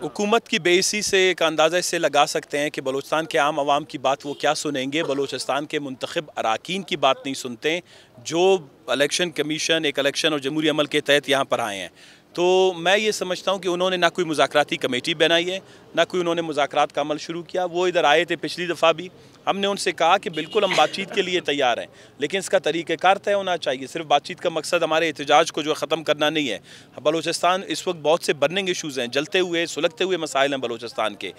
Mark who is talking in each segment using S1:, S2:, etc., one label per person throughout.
S1: حکومت کی بیسی سے ایک اندازہ سے لگا سکتے ہیں کہ بلوچستان کے عام عوام کی بات وہ کیا سنیں گے بلوچستان کے منتخب اراکین کی بات نہیں سنتے جو الیکشن کمیشن ایک الیکشن اور جمہوری عمل کے تحت یہاں پر آئے ہیں تو میں یہ سمجھتا ہوں کہ انہوں نے نہ کوئی مذاکراتی کمیٹی بنائی ہے نہ کوئی انہوں نے مذاکرات کا عمل شروع کیا وہ ادھر آئے تھے پچھلی دفعہ بھی ہم نے ان سے کہا کہ بالکل ہم بات چیت کے لیے تیار ہیں لیکن اس کا طریقہ کار طے ہونا چاہیے صرف بات چیت کا مقصد ہمارے احتجاج کو جو ختم کرنا نہیں ہے بلوچستان اس وقت بہت سے برننگ ایشوز ہیں جلتے ہوئے سلگتے ہوئے مسائل ہیں بلوچستان کے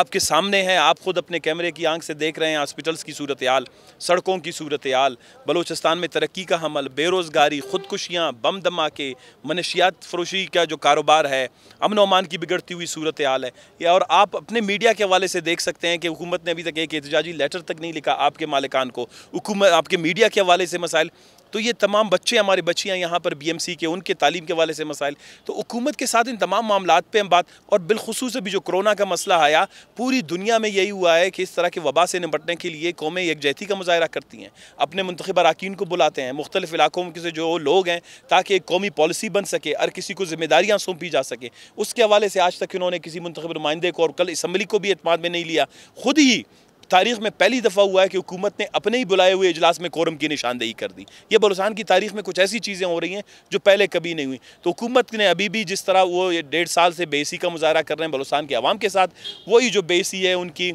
S1: آپ کے سامنے ہیں آپ خود اپنے کیمرے کی آنکھ سے دیکھ رہے ہیں ہاسپٹلس کی صورتحال سڑکوں کی صورتحال بلوچستان میں ترقی کا حمل بے روزگاری خودکشیاں بم دھماکے منشیات فروشی کا جو کاروبار ہے امن و امان کی بگڑتی ہوئی صورتحال ہے اور آپ اپنے میڈیا کے حوالے سے دیکھ سکتے ہیں کہ حکومت نے ابھی تک ایک احتجاجی لیٹر آنسر تک نہیں لکھا آپ کے مالکان کو حکومت آپ کے میڈیا کے حوالے سے مسائل تو یہ تمام بچے ہمارے بچیاں یہاں پر بی ایم سی کے ان کے تعلیم کے والے سے مسائل تو حکومت کے ساتھ ان تمام معاملات پہ ہم بات اور بالخصوص ابھی جو کرونا کا مسئلہ آیا پوری دنیا میں یہی ہوا ہے کہ اس طرح کے وبا سے نمٹنے کے لیے قومیں یکجہتی کا مظاہرہ کرتی ہیں اپنے منتخب اراکین کو بلاتے ہیں مختلف علاقوں سے جو لوگ ہیں تاکہ ایک قومی پالیسی بن سکے اور کسی کو ذمہ داریاں سونپی جا سکے اس کے حوالے سے آج تک انہوں نے کسی منتخب نمائندے کو اور کل اسمبلی کو بھی اعتماد میں نہیں لیا خود ہی تاریخ میں پہلی دفعہ ہوا ہے کہ حکومت نے اپنے ہی بلائے ہوئے اجلاس میں کورم کی نشاندہی کر دی یہ بلوچستان کی تاریخ میں کچھ ایسی چیزیں ہو رہی ہیں جو پہلے کبھی نہیں ہوئیں تو حکومت نے ابھی بھی جس طرح وہ ڈیڑھ سال سے بیسی کا مظاہرہ کر رہے ہیں بلوچستان کے عوام کے ساتھ وہی جو بیسی ہے ان کی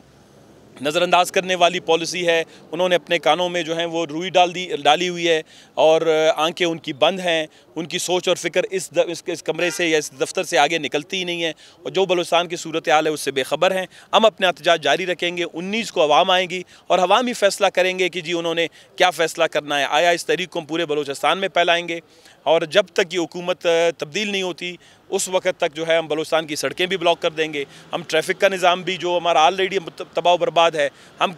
S1: نظر انداز کرنے والی پالیسی ہے انہوں نے اپنے کانوں میں جو ہیں وہ روئی ڈال دی ڈالی ہوئی ہے اور آنکھیں ان کی بند ہیں ان کی سوچ اور فکر اس اس کمرے سے یا اس دفتر سے آگے نکلتی ہی نہیں ہے اور جو بلوچستان کی صورتحال ہے اس سے بے خبر ہیں ہم اپنے احتجاج جاری رکھیں گے انیس کو عوام آئیں گی اور عوام ہی فیصلہ کریں گے کہ جی انہوں نے کیا فیصلہ کرنا ہے آیا اس طریق کو ہم پورے بلوچستان میں پھیلائیں گے اور جب تک یہ حکومت تبدیل نہیں ہوتی اس وقت تک جو ہے ہم بلوستان کی سڑکیں بھی بلاک کر دیں گے ہم ٹریفک کا نظام بھی جو ہمارا آلریڈی تباہ و برباد ہے ہم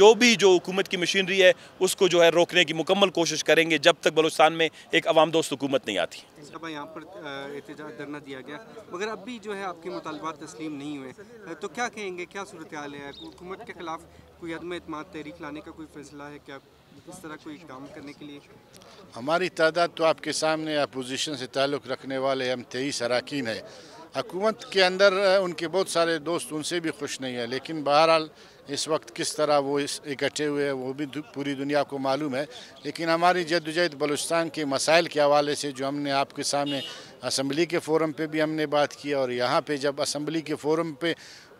S1: جو بھی جو حکومت کی مشینری ہے اس کو جو ہے روکنے کی مکمل کوشش کریں گے جب تک بلوستان میں ایک عوام دوست حکومت نہیں آتی
S2: یہاں پر احتجاج دھرنا دیا گیا مگر اب بھی جو ہے آپ کے مطالبات تسلیم نہیں ہوئے تو کیا کہیں گے کیا صورتحال ہے حکومت کے خلاف کوئی عدم اعتماد تحریک لانے کا کوئی فیصلہ ہے کیا اس طرح کوئی کرنے کے لیے
S3: ہماری تعداد تو آپ کے سامنے اپوزیشن سے تعلق رکھنے والے ہم تیئیس اراکین ہیں حکومت کے اندر ان کے بہت سارے دوست ان سے بھی خوش نہیں ہیں لیکن بہرحال اس وقت کس طرح وہ اکٹھے ہوئے ہیں وہ بھی پوری دنیا کو معلوم ہے لیکن ہماری جد و بلوچستان کے مسائل کے حوالے سے جو ہم نے آپ کے سامنے اسمبلی کے فورم پہ بھی ہم نے بات کی اور یہاں پہ جب اسمبلی کے فورم پہ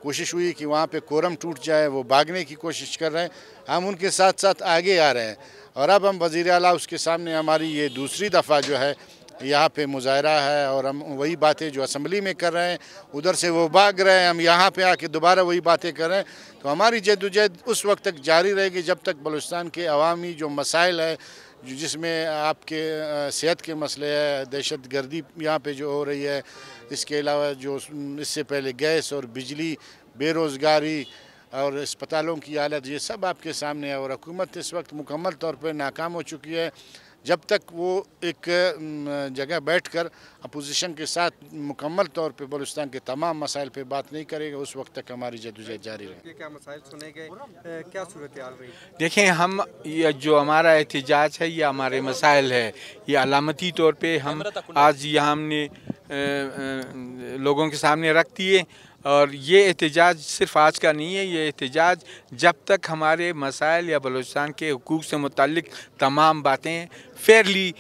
S3: کوشش ہوئی کہ وہاں پہ کورم ٹوٹ جائے وہ بھاگنے کی کوشش کر رہے ہیں ہم ان کے ساتھ ساتھ آگے آ رہے ہیں اور اب ہم وزیر اعلیٰ اس کے سامنے ہماری یہ دوسری دفعہ جو ہے یہاں پہ مظاہرہ ہے اور ہم وہی باتیں جو اسمبلی میں کر رہے ہیں ادھر سے وہ بھاگ رہے ہیں ہم یہاں پہ آ کے دوبارہ وہی باتیں کر رہے ہیں تو ہماری جد و جہد اس وقت تک جاری رہے گی جب تک بلوچستان کے عوامی جو مسائل ہے جس میں آپ کے صحت کے مسئلے ہے دہشت گردی یہاں پہ جو ہو رہی ہے اس کے علاوہ جو اس سے پہلے گیس اور بجلی بے روزگاری اور اسپتالوں کی حالت یہ سب آپ کے سامنے ہے اور حکومت اس وقت مکمل طور پہ ناکام ہو چکی ہے جب تک وہ ایک جگہ بیٹھ کر اپوزیشن کے ساتھ مکمل طور پہ بلوستان کے تمام مسائل پہ بات نہیں کرے گا اس وقت تک ہماری جد و جاری رہے ہیں کیا
S2: دیکھیں ہم یہ جو ہمارا احتجاج ہے یہ ہمارے مسائل ہے یہ علامتی طور پہ ہم آج یہ ہم نے لوگوں کے سامنے رکھ دیے اور یہ احتجاج صرف آج کا نہیں ہے یہ احتجاج جب تک ہمارے مسائل یا بلوچستان کے حقوق سے متعلق تمام باتیں فیئرلی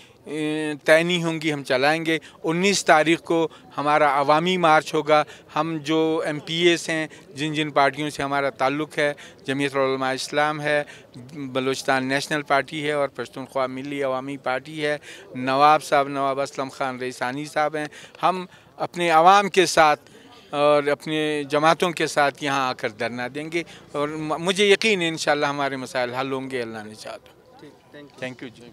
S2: تعینی ہوں گی ہم چلائیں گے انیس تاریخ کو ہمارا عوامی مارچ ہوگا ہم جو ایم پی ایس ہیں جن جن پارٹیوں سے ہمارا تعلق ہے جمعیت العلماء اسلام ہے بلوچستان نیشنل پارٹی ہے اور پشتونخوا ملی عوامی پارٹی ہے نواب صاحب نواب اسلم خان ریسانی صاحب ہیں ہم اپنے عوام کے ساتھ اور اپنے جماعتوں کے ساتھ یہاں آ کر دھرنا دیں گے اور مجھے یقین ہے انشاءاللہ ہمارے مسائل حل ہوں گے اللہ نے چاہتا ہے تھینک یو جی